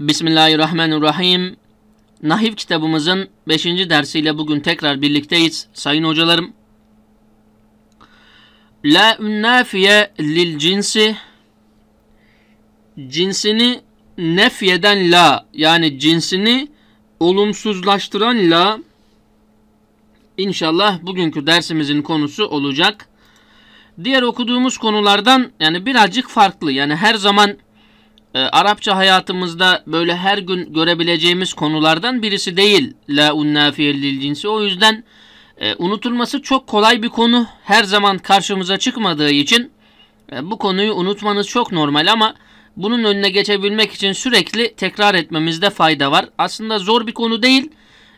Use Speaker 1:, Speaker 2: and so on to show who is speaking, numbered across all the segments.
Speaker 1: Bismillahirrahmanirrahim. Nahiv kitabımızın 5. dersiyle bugün tekrar birlikteyiz sayın hocalarım. La ünnafiye lil cinsi cinsini nefyeden la yani cinsini olumsuzlaştıran la inşallah bugünkü dersimizin konusu olacak. Diğer okuduğumuz konulardan yani birazcık farklı. Yani her zaman e, Arapça hayatımızda böyle her gün görebileceğimiz konulardan birisi değil. La unnafiyellil cinsi. O yüzden e, unutulması çok kolay bir konu. Her zaman karşımıza çıkmadığı için e, bu konuyu unutmanız çok normal ama bunun önüne geçebilmek için sürekli tekrar etmemizde fayda var. Aslında zor bir konu değil.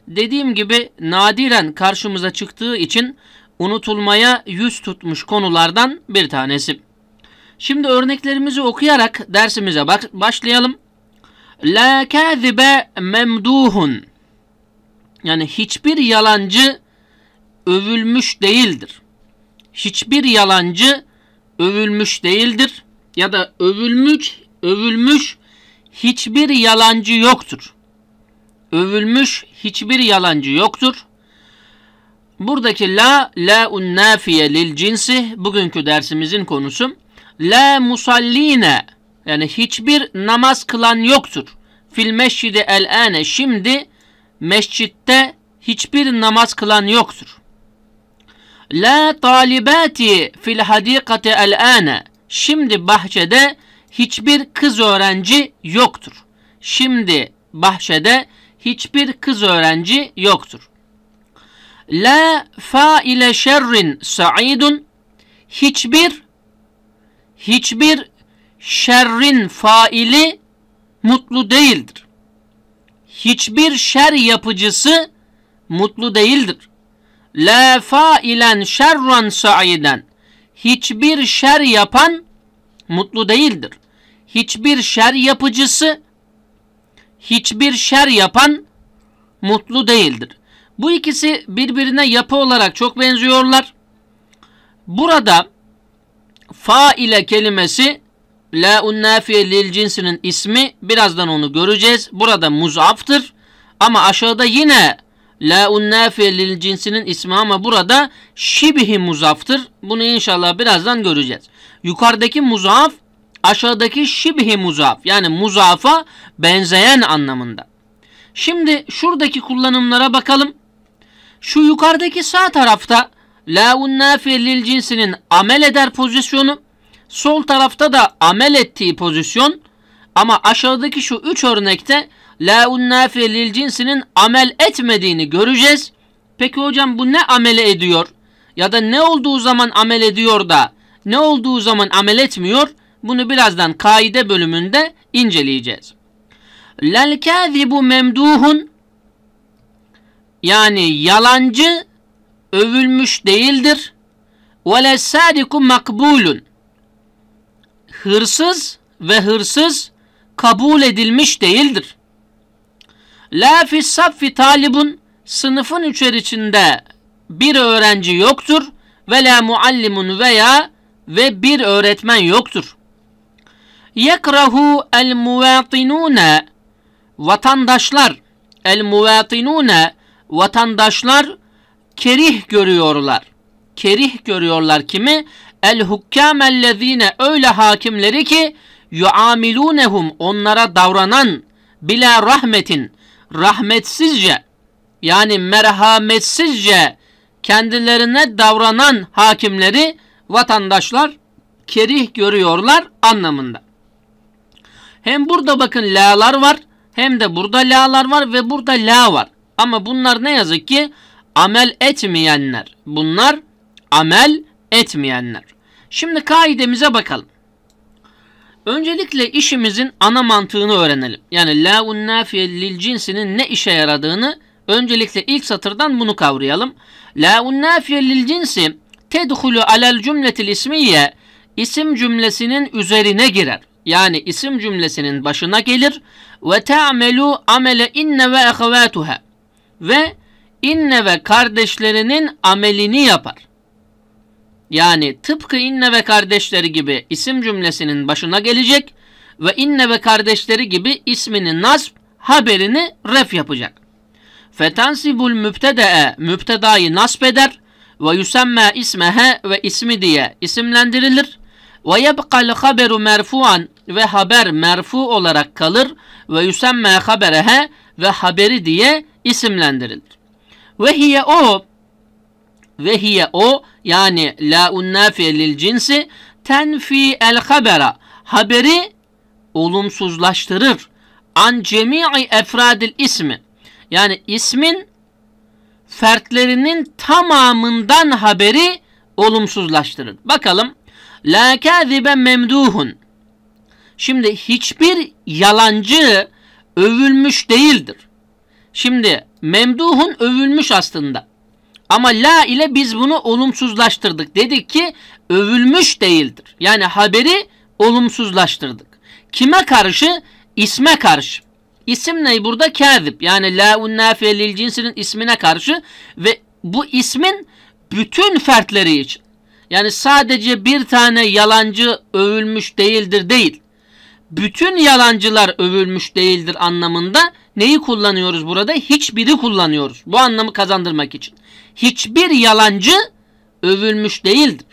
Speaker 1: Dediğim gibi nadiren karşımıza çıktığı için unutulmaya yüz tutmuş konulardan bir tanesi. Şimdi örneklerimizi okuyarak dersimize bak başlayalım. La kâzibe memduhun. Yani hiçbir yalancı övülmüş değildir. Hiçbir yalancı övülmüş değildir ya da övülmüş övülmüş hiçbir yalancı yoktur. Övülmüş hiçbir yalancı yoktur. Buradaki la la unnafiye lil cinsi bugünkü dersimizin konusu la musalline yani hiçbir namaz kılan yoktur. Fil meşridi el ane şimdi mescitte hiçbir namaz kılan yoktur. La talibati fil hadikati el ane şimdi bahçede hiçbir kız öğrenci yoktur. Şimdi bahçede hiçbir kız öğrenci yoktur. La faile şerrin sa'idun hiçbir hiçbir şerrin faili mutlu değildir. Hiçbir şer yapıcısı mutlu değildir. La failen şerran saiden. Hiçbir şer yapan mutlu değildir. Hiçbir şer yapıcısı hiçbir şer yapan mutlu değildir. Bu ikisi birbirine yapı olarak çok benziyorlar. Burada Fa ile kelimesi la nafiye lil cinsinin ismi birazdan onu göreceğiz. Burada muzaftır ama aşağıda yine la nafiye lil cinsinin ismi ama burada şibihi muzaftır. Bunu inşallah birazdan göreceğiz. Yukarıdaki muzaf aşağıdaki şibhi muzaf yani muzafa benzeyen anlamında. Şimdi şuradaki kullanımlara bakalım. Şu yukarıdaki sağ tarafta Laun nafirlil cinsinin amel eder pozisyonu. Sol tarafta da amel ettiği pozisyon. Ama aşağıdaki şu üç örnekte laun nafirlil cinsinin amel etmediğini göreceğiz. Peki hocam bu ne amele ediyor? Ya da ne olduğu zaman amel ediyor da ne olduğu zaman amel etmiyor? Bunu birazdan kaide bölümünde inceleyeceğiz. Lel kâzibu memduhun yani yalancı övülmüş değildir. Ve le makbulun. Hırsız ve hırsız kabul edilmiş değildir. La fi saffi talibun sınıfın üçer içinde bir öğrenci yoktur ve la muallimun veya ve bir öğretmen yoktur. Yekrahu el muvatinune vatandaşlar el muvatinune vatandaşlar kerih görüyorlar. Kerih görüyorlar kimi? El hukkâmellezîne öyle hakimleri ki yuamilûnehum onlara davranan bila rahmetin rahmetsizce yani merhametsizce kendilerine davranan hakimleri vatandaşlar kerih görüyorlar anlamında. Hem burada bakın la'lar var hem de burada la'lar var ve burada la var. Ama bunlar ne yazık ki amel etmeyenler. Bunlar amel etmeyenler. Şimdi kaidemize bakalım. Öncelikle işimizin ana mantığını öğrenelim. Yani la unnafiye lil cinsinin ne işe yaradığını öncelikle ilk satırdan bunu kavrayalım. La unnafiye lil cinsi tedhulu alel cümletil ismiye isim cümlesinin üzerine girer. Yani isim cümlesinin başına gelir ve te'amelu amele inne ve ehevatuha ve inne ve kardeşlerinin amelini yapar. Yani tıpkı inne ve kardeşleri gibi isim cümlesinin başına gelecek ve inne ve kardeşleri gibi ismini nasb haberini ref yapacak. Fetansibul mübtede'e müptedayı nasb eder ve yüsemme ismehe ve ismi diye isimlendirilir. Ve yebkal haberu merfuan ve haber merfu olarak kalır ve yüsemme haberehe ve haberi diye isimlendirilir. Ve hiye o ve hiye o yani la unnafi lil cinsi tenfi el habera haberi olumsuzlaştırır. An cemi'i efradil ismi yani ismin fertlerinin tamamından haberi olumsuzlaştırır. Bakalım. La kâzibe memduhun. Şimdi hiçbir yalancı övülmüş değildir. Şimdi memduhun övülmüş aslında. Ama la ile biz bunu olumsuzlaştırdık. Dedik ki övülmüş değildir. Yani haberi olumsuzlaştırdık. Kime karşı? İsme karşı. İsim ne? Burada kâzip. Yani laun nafiye lil cinsinin ismine karşı ve bu ismin bütün fertleri için. Yani sadece bir tane yalancı övülmüş değildir değil. Bütün yalancılar övülmüş değildir anlamında neyi kullanıyoruz burada? Hiçbiri kullanıyoruz. Bu anlamı kazandırmak için. Hiçbir yalancı övülmüş değildir.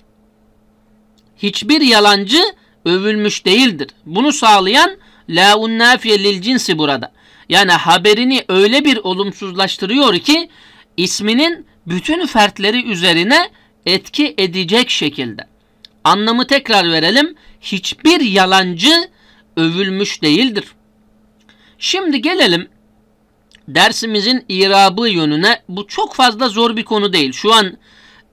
Speaker 1: Hiçbir yalancı övülmüş değildir. Bunu sağlayan la unnafiye lil cinsi burada. Yani haberini öyle bir olumsuzlaştırıyor ki isminin bütün fertleri üzerine etki edecek şekilde. Anlamı tekrar verelim. Hiçbir yalancı övülmüş değildir. Şimdi gelelim dersimizin irabı yönüne. Bu çok fazla zor bir konu değil. Şu an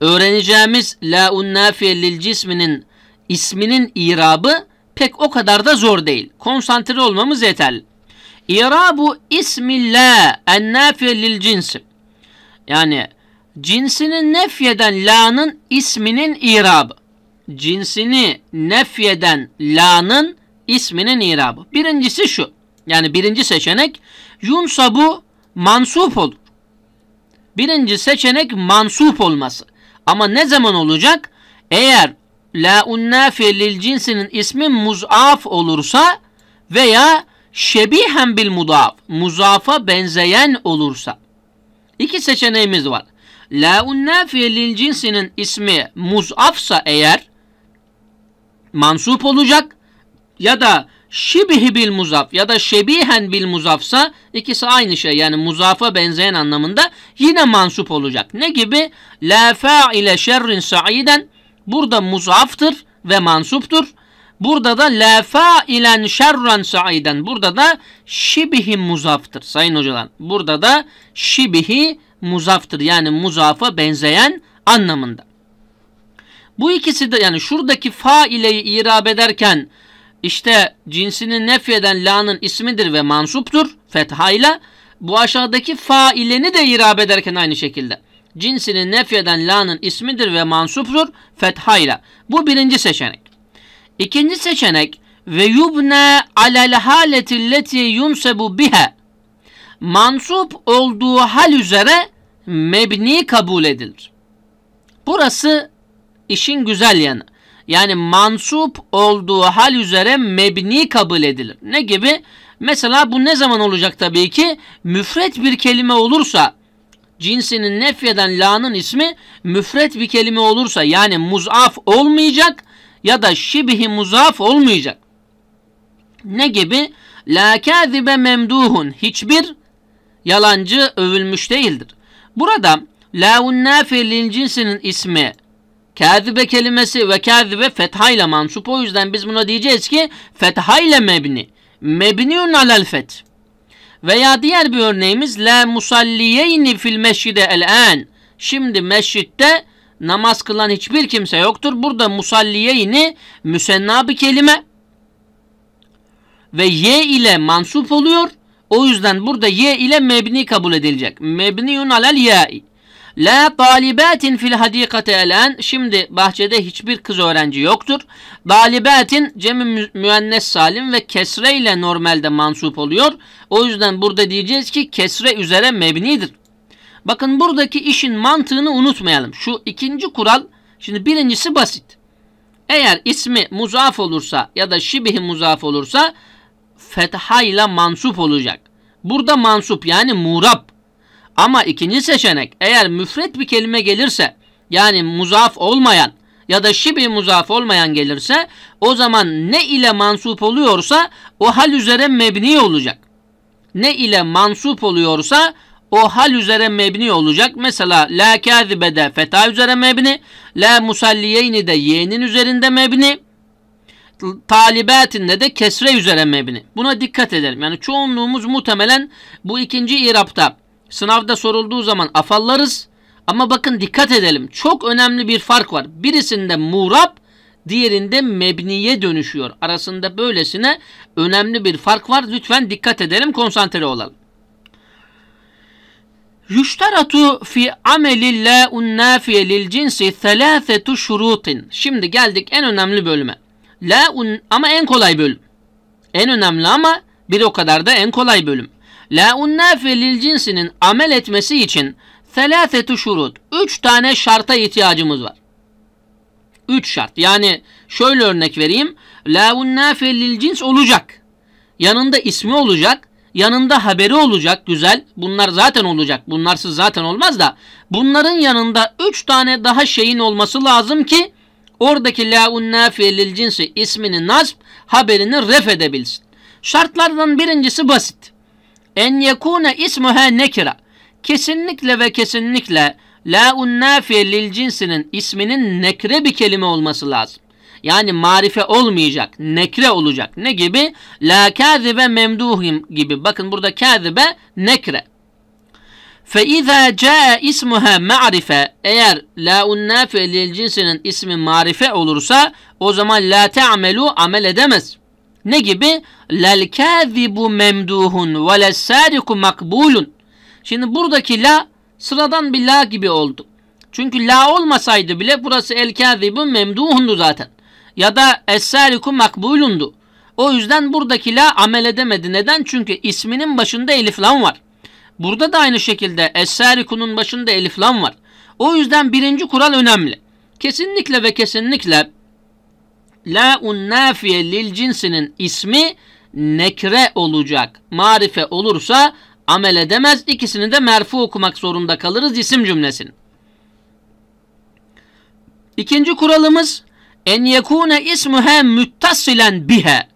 Speaker 1: öğreneceğimiz la unnafiye lil cisminin isminin irabı pek o kadar da zor değil. Konsantre olmamız yeterli. İrabu ismi la ennafiye lil cinsi. Yani cinsini nefyeden la'nın isminin irabı. Cinsini nefyeden la'nın isminin irabı. Birincisi şu. Yani birinci seçenek yunsabu mansup olur. Birinci seçenek mansup olması. Ama ne zaman olacak? Eğer la unnafi lil cinsinin ismi muzaf olursa veya şebihen bil mudaf, muzafa benzeyen olursa. İki seçeneğimiz var. La unnafi lil cinsinin ismi muzafsa eğer mansup olacak ya da şibihi bil muzaf ya da şebihen bil muzafsa ikisi aynı şey yani muzafa benzeyen anlamında yine mansup olacak. Ne gibi? La ile şerrin sa'iden burada muzaftır ve mansuptur. Burada da la fa'ilen şerren sa'iden burada da şibihi muzaftır sayın hocalar. Burada da şibihi muzaftır yani muzafa benzeyen anlamında. Bu ikisi de yani şuradaki fa ile irab ederken işte cinsini nefyeden la'nın ismidir ve mansuptur fethayla. Bu aşağıdaki faileni de irab ederken aynı şekilde. Cinsini nefyeden la'nın ismidir ve mansuptur fethayla. Bu birinci seçenek. İkinci seçenek ve yubne alel haletilleti yunsebu bihe mansup olduğu hal üzere mebni kabul edilir. Burası işin güzel yanı. Yani mansup olduğu hal üzere mebni kabul edilir. Ne gibi? Mesela bu ne zaman olacak tabii ki? Müfret bir kelime olursa cinsinin nefyeden la'nın ismi müfret bir kelime olursa yani muzaf olmayacak ya da şibhi muzaf olmayacak. Ne gibi? La kâzibe memduhun. Hiçbir yalancı övülmüş değildir. Burada laun nafi cinsinin ismi Kâzibe kelimesi ve kâzibe fethayla mansup. O yüzden biz buna diyeceğiz ki fethayla mebni. Mebniyun alel feth. Veya diğer bir örneğimiz la musalliyeyni fil meşride el an. Şimdi meşritte namaz kılan hiçbir kimse yoktur. Burada musalliyeyni müsenna bir kelime ve y ile mansup oluyor. O yüzden burada y ile mebni kabul edilecek. Mebniyun alel ya'i. La talibatin fil hadikate elen. Şimdi bahçede hiçbir kız öğrenci yoktur. Talibatin cemi müennes salim ve kesre ile normalde mansup oluyor. O yüzden burada diyeceğiz ki kesre üzere mebnidir. Bakın buradaki işin mantığını unutmayalım. Şu ikinci kural. Şimdi birincisi basit. Eğer ismi muzaf olursa ya da şibih muzaf olursa fethayla mansup olacak. Burada mansup yani murab ama ikinci seçenek eğer müfret bir kelime gelirse yani muzaf olmayan ya da şibi muzaf olmayan gelirse o zaman ne ile mansup oluyorsa o hal üzere mebni olacak. Ne ile mansup oluyorsa o hal üzere mebni olacak. Mesela la kazibe de feta üzere mebni, la musalliyeyni de yeğenin üzerinde mebni, talibatinde de kesre üzere mebni. Buna dikkat edelim. Yani çoğunluğumuz muhtemelen bu ikinci irapta Sınavda sorulduğu zaman afallarız. Ama bakın dikkat edelim. Çok önemli bir fark var. Birisinde murab, diğerinde mebniye dönüşüyor. Arasında böylesine önemli bir fark var. Lütfen dikkat edelim, konsantre olalım. Yüşteratu fi amelille unnafiye lil cinsi thelâfetu şurutin. Şimdi geldik en önemli bölüme. La un, ama en kolay bölüm. En önemli ama bir o kadar da en kolay bölüm. Laun nafilil cinsinin amel etmesi için selâfetü şurut. Üç tane şarta ihtiyacımız var. Üç şart. Yani şöyle örnek vereyim. Laun nafilil cins olacak. Yanında ismi olacak. Yanında haberi olacak. Güzel. Bunlar zaten olacak. Bunlarsız zaten olmaz da. Bunların yanında üç tane daha şeyin olması lazım ki oradaki laun nafilil cinsi ismini nasb haberini ref edebilsin. Şartlardan birincisi basit. En yekune ismuha nekira. Kesinlikle ve kesinlikle la unnafiye lil cinsinin isminin nekre bir kelime olması lazım. Yani marife olmayacak, nekre olacak. Ne gibi? La kâzibe memduhim gibi. Bakın burada kâzibe nekre. فَاِذَا جَاءَ ismuha marife Eğer la unnafe lil cinsinin ismi marife olursa o zaman la te'amelu amel edemez. Ne gibi? lel kâzibu memduhun ve lessâdiku makbulun. Şimdi buradaki la sıradan bir la gibi oldu. Çünkü la olmasaydı bile burası el kâzibu memduhundu zaten. Ya da essâdiku makbulundu. O yüzden buradaki la amel edemedi. Neden? Çünkü isminin başında elif lam var. Burada da aynı şekilde Essarikun'un başında elif lam var. O yüzden birinci kural önemli. Kesinlikle ve kesinlikle la unnafiye lil cinsinin ismi nekre olacak marife olursa amel edemez. İkisini de merfu okumak zorunda kalırız isim cümlesin İkinci kuralımız en yekune ismuhe müttasilen bihe.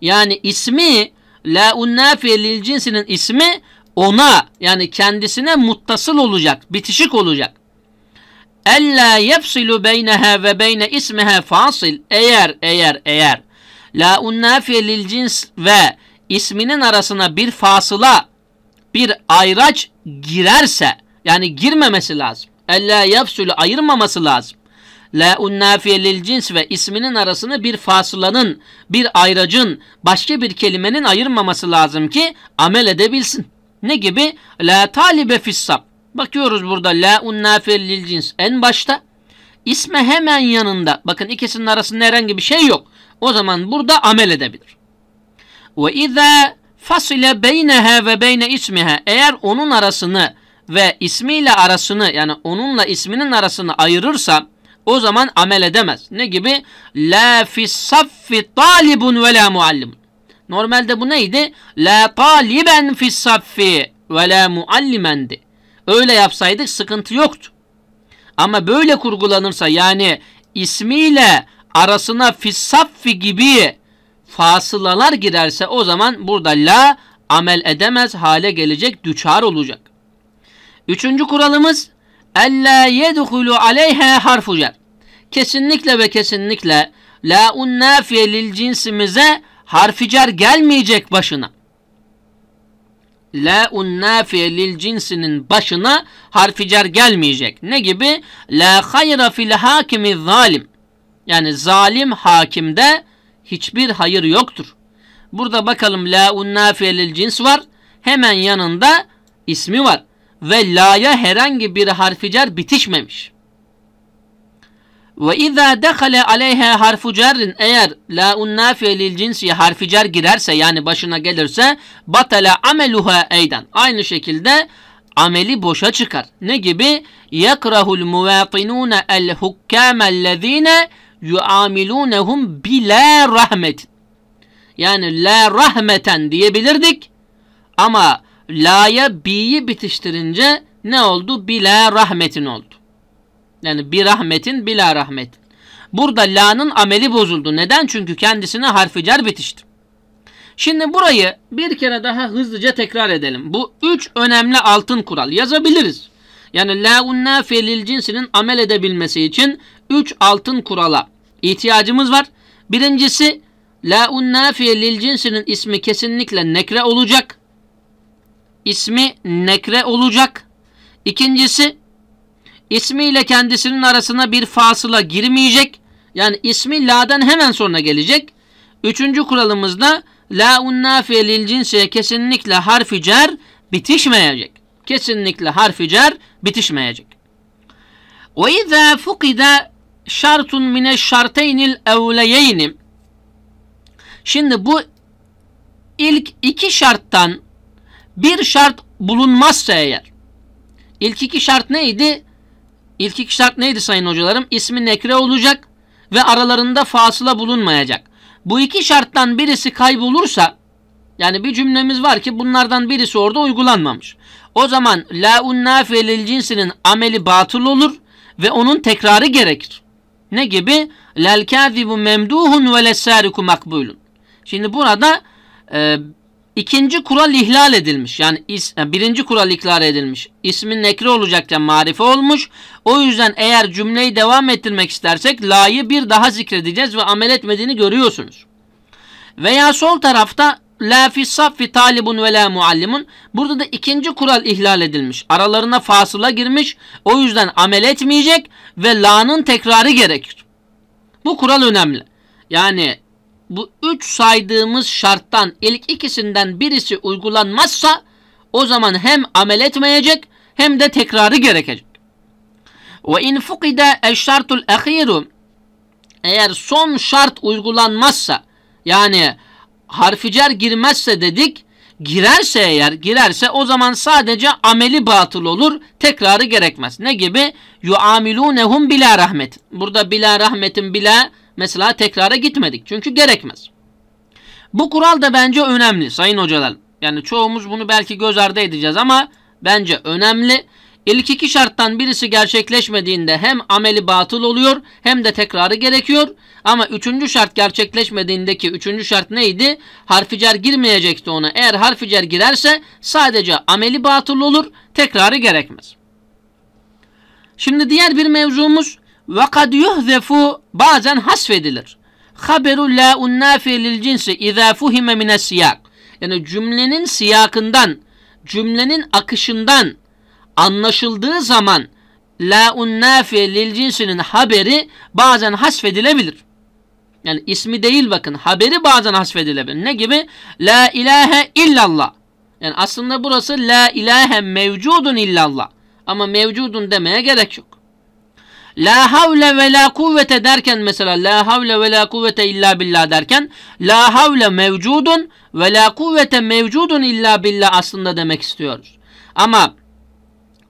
Speaker 1: Yani ismi la unnafiye lil cinsinin ismi ona yani kendisine muttasıl olacak, bitişik olacak. Ella yefsilu beyneha ve beyne ismiha fasil. Eğer, eğer, eğer La nafiye lil cins ve isminin arasına bir fasıla bir ayraç girerse yani girmemesi lazım. Elle yapsülü ayırmaması lazım. La nafiye lil cins ve isminin arasını bir fasılanın, bir ayracın, başka bir kelimenin ayırmaması lazım ki amel edebilsin. Ne gibi? La talibe fissab. Bakıyoruz burada la unnafir lil cins en başta. İsme hemen yanında. Bakın ikisinin arasında herhangi bir şey yok o zaman burada amel edebilir. Ve izâ fasile beyneha ve beyne ismiha eğer onun arasını ve ismiyle arasını yani onunla isminin arasını ayırırsa o zaman amel edemez. Ne gibi? La fis saffi talibun ve la muallimun. Normalde bu neydi? La taliben fis saffi ve la muallimendi. Öyle yapsaydık sıkıntı yoktu. Ama böyle kurgulanırsa yani ismiyle arasına fissaffi gibi fasılalar girerse o zaman burada la amel edemez hale gelecek, düçar olacak. Üçüncü kuralımız elle yedhulu aleyhe harfu cer. Kesinlikle ve kesinlikle la unnafiye lil cinsimize harfi cer gelmeyecek başına. La unnafiye lil cinsinin başına harfi cer gelmeyecek. Ne gibi? La hayra fil hakimi zalim. Yani zalim hakimde hiçbir hayır yoktur. Burada bakalım la unnafiyelil cins var. Hemen yanında ismi var. Ve la'ya herhangi bir harficer bitişmemiş. Ve izâ dekale aleyha harfu cerrin eğer la unnafiye lil cinsi harficer girerse yani başına gelirse batala ameluha eyden. Aynı şekilde ameli boşa çıkar. Ne gibi? Yekrahul muvatinune el hukkâmellezîne yuamilunehum bila rahmet. Yani la rahmeten diyebilirdik ama la'ya bi'yi bitiştirince ne oldu? Bila rahmetin oldu. Yani bir rahmetin bila rahmet. Burada la'nın ameli bozuldu. Neden? Çünkü kendisine harfi cer bitişti. Şimdi burayı bir kere daha hızlıca tekrar edelim. Bu üç önemli altın kural yazabiliriz. Yani la unnafiye lil cinsinin amel edebilmesi için üç altın kurala ihtiyacımız var. Birincisi la nafiye lil cinsinin ismi kesinlikle nekre olacak. İsmi nekre olacak. İkincisi ismiyle kendisinin arasına bir fasıla girmeyecek. Yani ismi la'dan hemen sonra gelecek. Üçüncü kuralımızda la unnafiye lil cinsiye kesinlikle harfi cer bitişmeyecek. Kesinlikle harfi cer bitişmeyecek. Ve izâ fukida şartun mine şarteynil evleyeyni Şimdi bu ilk iki şarttan bir şart bulunmazsa eğer İlk iki şart neydi? İlk iki şart neydi sayın hocalarım? İsmi nekre olacak ve aralarında fasıla bulunmayacak. Bu iki şarttan birisi kaybolursa yani bir cümlemiz var ki bunlardan birisi orada uygulanmamış. O zaman la unnafe lil cinsinin ameli batıl olur ve onun tekrarı gerekir. Ne gibi? Lel kâzibu memduhun ve lesâriku makbulun. Şimdi burada e, ikinci kural ihlal edilmiş. Yani is, e, birinci kural ihlal edilmiş. İsmin nekri olacakken marife olmuş. O yüzden eğer cümleyi devam ettirmek istersek la'yı bir daha zikredeceğiz ve amel etmediğini görüyorsunuz. Veya sol tarafta La fi saffi talibun ve la muallimun. Burada da ikinci kural ihlal edilmiş. Aralarına fasıla girmiş. O yüzden amel etmeyecek ve la'nın tekrarı gerekir. Bu kural önemli. Yani bu üç saydığımız şarttan ilk ikisinden birisi uygulanmazsa o zaman hem amel etmeyecek hem de tekrarı gerekecek. Ve in fukide eşşartul ahiru eğer son şart uygulanmazsa yani harfi cer girmezse dedik. Girerse eğer girerse o zaman sadece ameli batıl olur. Tekrarı gerekmez. Ne gibi? Yuamilunehum bila rahmet. Burada bila rahmetin bile mesela tekrara gitmedik. Çünkü gerekmez. Bu kural da bence önemli sayın hocalar. Yani çoğumuz bunu belki göz ardı edeceğiz ama bence önemli. İlk iki şarttan birisi gerçekleşmediğinde hem ameli batıl oluyor hem de tekrarı gerekiyor. Ama üçüncü şart gerçekleşmediğindeki üçüncü şart neydi? Harficer girmeyecekti ona. Eğer harficer girerse sadece ameli batıl olur, tekrarı gerekmez. Şimdi diğer bir mevzumuz وَقَدْ يُهْذَفُ bazen hasfedilir. خَبَرُ لَا اُنَّافِي لِلْجِنْسِ اِذَا فُهِمَ مِنَ السِّيَاقِ Yani cümlenin siyakından, cümlenin akışından anlaşıldığı zaman la unnafi lil cinsinin haberi bazen hasfedilebilir. Yani ismi değil bakın. Haberi bazen hasfedilebilir. Ne gibi? La ilahe illallah. Yani aslında burası la ilahe mevcudun illallah. Ama mevcudun demeye gerek yok. La havle ve la kuvvete derken mesela la havle ve la kuvvete illa billah derken la havle mevcudun ve la kuvvete mevcudun illa billah aslında demek istiyoruz. Ama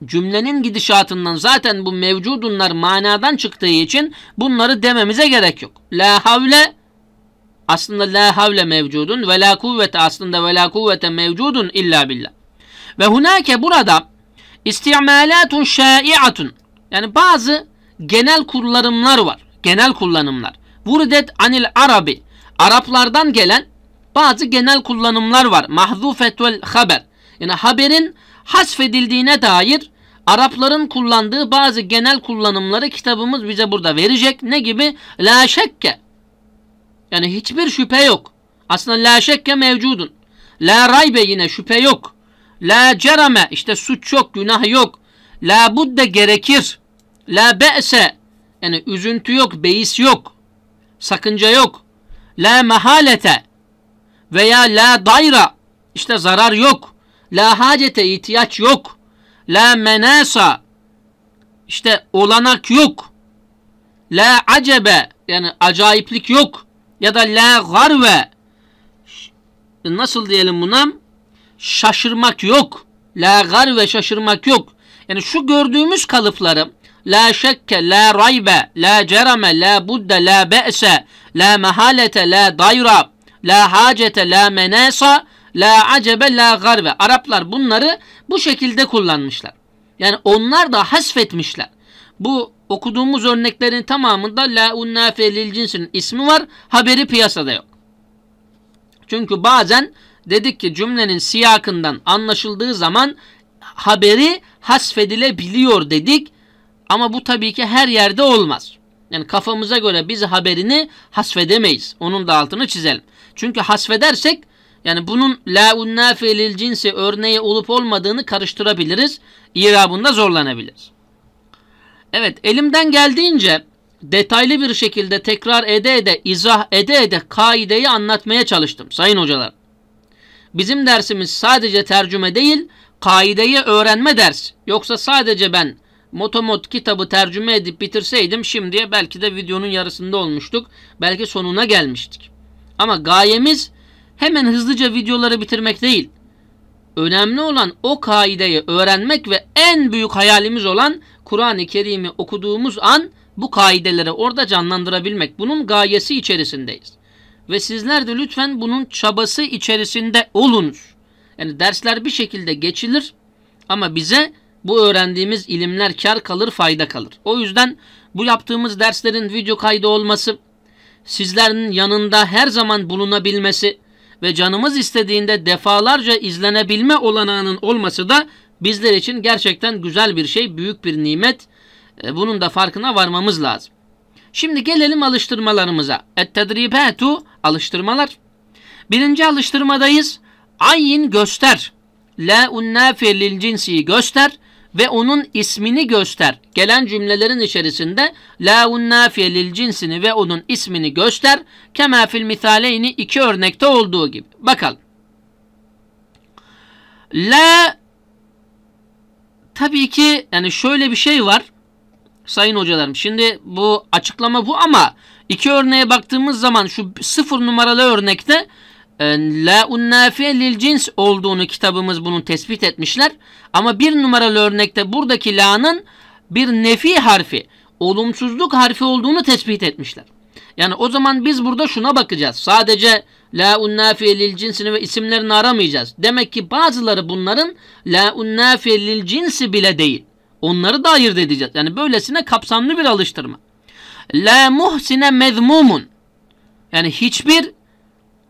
Speaker 1: cümlenin gidişatından zaten bu mevcudunlar manadan çıktığı için bunları dememize gerek yok. La havle aslında la havle mevcudun ve la kuvvete aslında ve la kuvvete mevcudun illa billah. Ve hunake burada istimalatun şai'atun yani bazı genel kullanımlar var. Genel kullanımlar. Vurdet anil arabi. Araplardan gelen bazı genel kullanımlar var. Mahzufetul haber. Yani haberin hasfedildiğine dair Arapların kullandığı bazı genel kullanımları kitabımız bize burada verecek. Ne gibi? La şekke. Yani hiçbir şüphe yok. Aslında la şekke mevcudun. La raybe yine şüphe yok. La cerame işte suç yok, günah yok. La budde gerekir. La be'se yani üzüntü yok, beis yok. Sakınca yok. La mehalete veya la dayra işte zarar yok. La hacete ihtiyaç yok. La menasa işte olanak yok. La acebe yani acayiplik yok. Ya da la garve nasıl diyelim buna? Şaşırmak yok. La garve şaşırmak yok. Yani şu gördüğümüz kalıpları la şekke, la raybe, la cerame, la budde, la be'se, la mehalete, la dayra, la hacete, la menasa, La acebe la garve. Araplar bunları bu şekilde kullanmışlar. Yani onlar da hasfetmişler. Bu okuduğumuz örneklerin tamamında la unnafe lil cinsinin ismi var. Haberi piyasada yok. Çünkü bazen dedik ki cümlenin siyakından anlaşıldığı zaman haberi hasfedilebiliyor dedik. Ama bu tabii ki her yerde olmaz. Yani kafamıza göre biz haberini hasfedemeyiz. Onun da altını çizelim. Çünkü hasfedersek yani bunun la unnafi lil cinsi örneği olup olmadığını karıştırabiliriz. İrabında zorlanabilir. Evet elimden geldiğince detaylı bir şekilde tekrar ede ede izah ede ede kaideyi anlatmaya çalıştım sayın hocalar. Bizim dersimiz sadece tercüme değil kaideyi öğrenme ders. Yoksa sadece ben motomot kitabı tercüme edip bitirseydim şimdiye belki de videonun yarısında olmuştuk. Belki sonuna gelmiştik. Ama gayemiz hemen hızlıca videoları bitirmek değil. Önemli olan o kaideyi öğrenmek ve en büyük hayalimiz olan Kur'an-ı Kerim'i okuduğumuz an bu kaideleri orada canlandırabilmek. Bunun gayesi içerisindeyiz. Ve sizler de lütfen bunun çabası içerisinde olunuz. Yani dersler bir şekilde geçilir ama bize bu öğrendiğimiz ilimler kar kalır, fayda kalır. O yüzden bu yaptığımız derslerin video kaydı olması, sizlerin yanında her zaman bulunabilmesi, ve canımız istediğinde defalarca izlenebilme olanağının olması da bizler için gerçekten güzel bir şey, büyük bir nimet. E, bunun da farkına varmamız lazım. Şimdi gelelim alıştırmalarımıza. Et-tedribatu alıştırmalar. Birinci alıştırmadayız. Ayin göster. La unnafi lil cinsi göster ve onun ismini göster. Gelen cümlelerin içerisinde laun nafiye lil cinsini ve onun ismini göster. Kema fil misaleyni iki örnekte olduğu gibi. Bakalım. La tabii ki yani şöyle bir şey var sayın hocalarım. Şimdi bu açıklama bu ama iki örneğe baktığımız zaman şu sıfır numaralı örnekte ee, la unnafi lil cins olduğunu kitabımız bunun tespit etmişler. Ama bir numaralı örnekte buradaki la'nın bir nefi harfi, olumsuzluk harfi olduğunu tespit etmişler. Yani o zaman biz burada şuna bakacağız. Sadece la unnafi lil cinsini ve isimlerini aramayacağız. Demek ki bazıları bunların la unnafi lil cinsi bile değil. Onları da ayırt edeceğiz. Yani böylesine kapsamlı bir alıştırma. La muhsine mezmumun. Yani hiçbir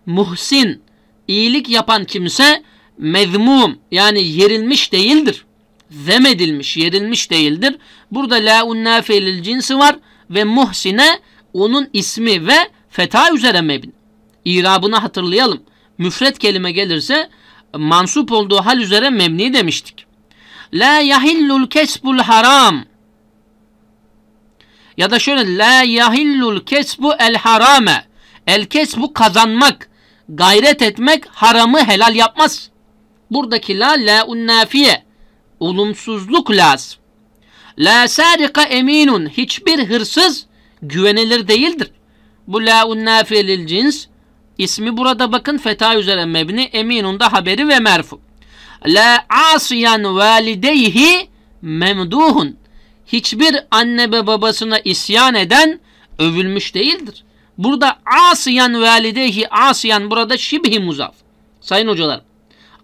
Speaker 1: muhsin, iyilik yapan kimse mezmum yani yerilmiş değildir. zemedilmiş, yerilmiş değildir. Burada laun nafelil cinsi var ve muhsine onun ismi ve feta üzere mebni. İrabını hatırlayalım. Müfret kelime gelirse mansup olduğu hal üzere mebni demiştik. La yahillul kesbul haram. Ya da şöyle la yahillul kesbu el harame. El kesbu kazanmak gayret etmek haramı helal yapmaz. Buradaki la la unnafiye olumsuzluk lazım. La sarika eminun hiçbir hırsız güvenilir değildir. Bu la unnafiye lil cins ismi burada bakın feta üzere mebni eminun da haberi ve merfu. La asiyan valideyhi memduhun. Hiçbir anne ve babasına isyan eden övülmüş değildir. Burada asiyan validehi asiyan burada şibhi muzaf. Sayın hocalar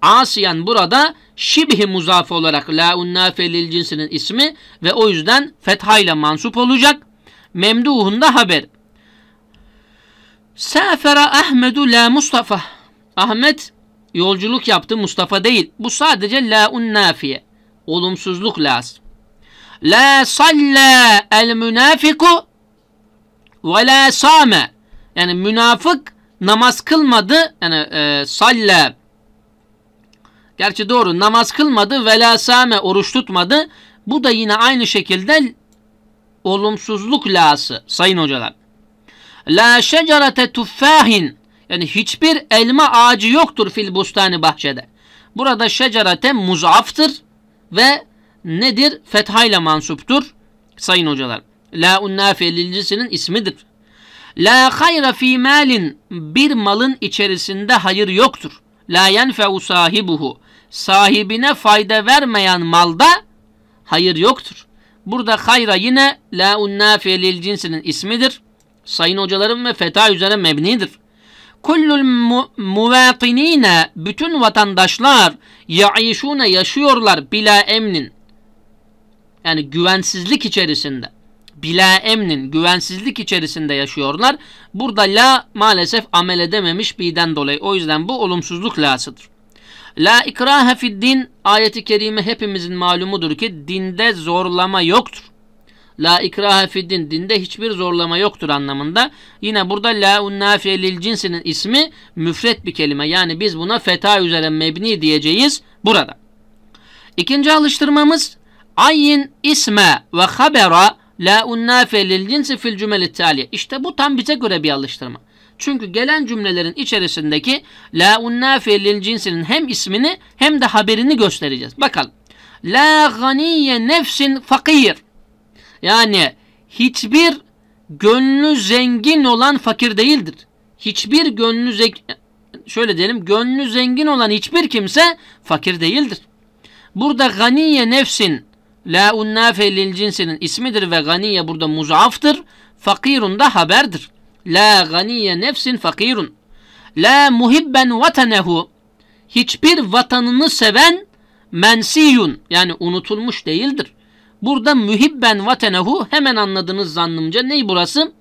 Speaker 1: asiyan burada şibhi muzaf olarak la unnafe lil cinsinin ismi ve o yüzden fethayla mansup olacak. Memduhunda haber. Sefera Ahmedu la Mustafa. Ahmet yolculuk yaptı Mustafa değil. Bu sadece la unnafiye. Olumsuzluk lazım. La salla el münafiku ve la same. Yani münafık namaz kılmadı. Yani e, salle. Gerçi doğru namaz kılmadı ve la same oruç tutmadı. Bu da yine aynı şekilde olumsuzluk lası sayın hocalar. La şecerete tuffahin. Yani hiçbir elma ağacı yoktur fil bustani bahçede. Burada şecerete muzaftır ve nedir? Fethayla mansuptur sayın hocalar. Laun nafelilcisinin ismidir. La hayra fi malin bir malın içerisinde hayır yoktur. La yenfeu sahibuhu sahibine fayda vermeyen malda hayır yoktur. Burada hayra yine la nafelil cinsinin ismidir. Sayın hocalarım ve feta üzerine mebnidir. Kullul mu muvatinine bütün vatandaşlar yaişune yaşıyorlar bila emnin. Yani güvensizlik içerisinde bila emnin güvensizlik içerisinde yaşıyorlar. Burada la maalesef amel edememiş biden dolayı. O yüzden bu olumsuzluk la'sıdır. La ikrahe fid ayeti kerime hepimizin malumudur ki dinde zorlama yoktur. La ikrahe fid dinde hiçbir zorlama yoktur anlamında. Yine burada la unnafiye lil cinsinin ismi müfret bir kelime. Yani biz buna feta üzere mebni diyeceğiz burada. İkinci alıştırmamız ayin isme ve habera La unnafe lil cinsi fil cümeli taliye. İşte bu tam bize göre bir alıştırma. Çünkü gelen cümlelerin içerisindeki la unnafe lil cinsinin hem ismini hem de haberini göstereceğiz. Bakalım. La ganiye nefsin fakir. Yani hiçbir gönlü zengin olan fakir değildir. Hiçbir gönlü şöyle diyelim gönlü zengin olan hiçbir kimse fakir değildir. Burada ganiye nefsin La unnafe lil cinsinin ismidir ve ganiye burada muzaftır. Fakirun da haberdir. La ganiye nefsin fakirun. La muhibben vatanehu. Hiçbir vatanını seven mensiyun yani unutulmuş değildir. Burada mühibben vatenehu hemen anladınız zannımca ne burası?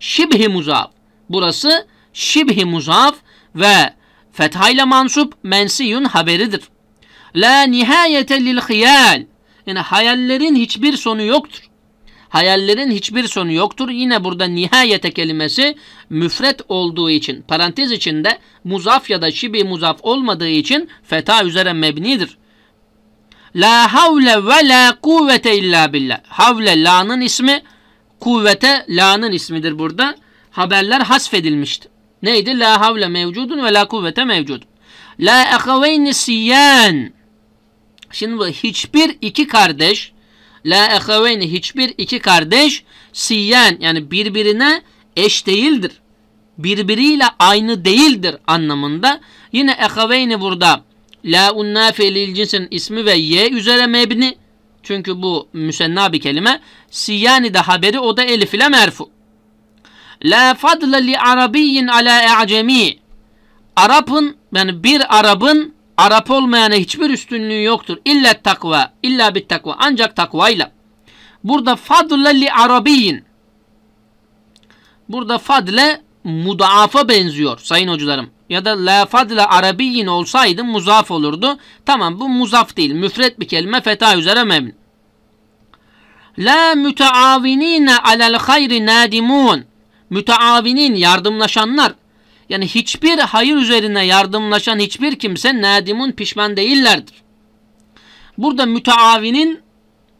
Speaker 1: Şibhi muzaf. Burası şibhi muzaf ve fethayla mansup mensiyun haberidir. La nihayete lil hiyal. Yani hayallerin hiçbir sonu yoktur. Hayallerin hiçbir sonu yoktur. Yine burada nihayete kelimesi müfret olduğu için parantez içinde muzaf ya da şibi muzaf olmadığı için feta üzere mebnidir. La havle ve la kuvvete illa billah. Havle la'nın ismi, kuvvete la'nın ismidir burada. Haberler hasfedilmişti. Neydi? La havle mevcudun ve la kuvvete mevcudun. La eheveyni siyan. Şimdi bu hiçbir iki kardeş la eheveyni hiçbir iki kardeş siyen yani birbirine eş değildir. Birbiriyle aynı değildir anlamında. Yine eheveyni burada la unnafe lil cinsin ismi ve ye üzere mebni. Çünkü bu müsenna bir kelime. Siyani de haberi o da elif ile merfu. La fadla li arabiyyin ala e'acemi. Arap'ın yani bir Arap'ın Arap olmayana hiçbir üstünlüğü yoktur. İlla takva, illa bir takva. Ancak takvayla. Burada fadle li arabiyin. Burada fadle mudaafa benziyor sayın hocalarım. Ya da la fadle arabiyin olsaydı muzaf olurdu. Tamam bu muzaf değil. Müfret bir kelime feta üzere memnun. La müteavinine alel hayri nadimun. Müteavinin yardımlaşanlar yani hiçbir hayır üzerine yardımlaşan hiçbir kimse nadimun pişman değillerdir. Burada müteavinin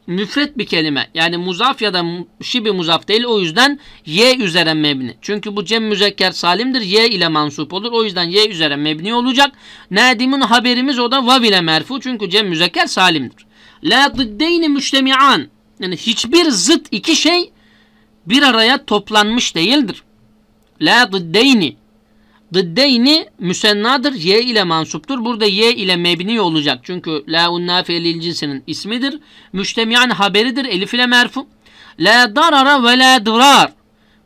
Speaker 1: müfret bir kelime. Yani muzaf ya da şibi muzaf değil. O yüzden y üzere mebni. Çünkü bu cem müzekker salimdir. Y ile mansup olur. O yüzden y üzere mebni olacak. Nadim'in haberimiz o da vav ile merfu. Çünkü cem müzekker salimdir. La dıddeyni müştemi'an. Yani hiçbir zıt iki şey bir araya toplanmış değildir. La dıddeyni. Dıddeyni müsennadır. Y ile mansuptur. Burada Y ile mebni olacak. Çünkü La laun nafiye cinsinin ismidir. Müştemiyan haberidir. Elif ile merfu. La darara ve la dırar.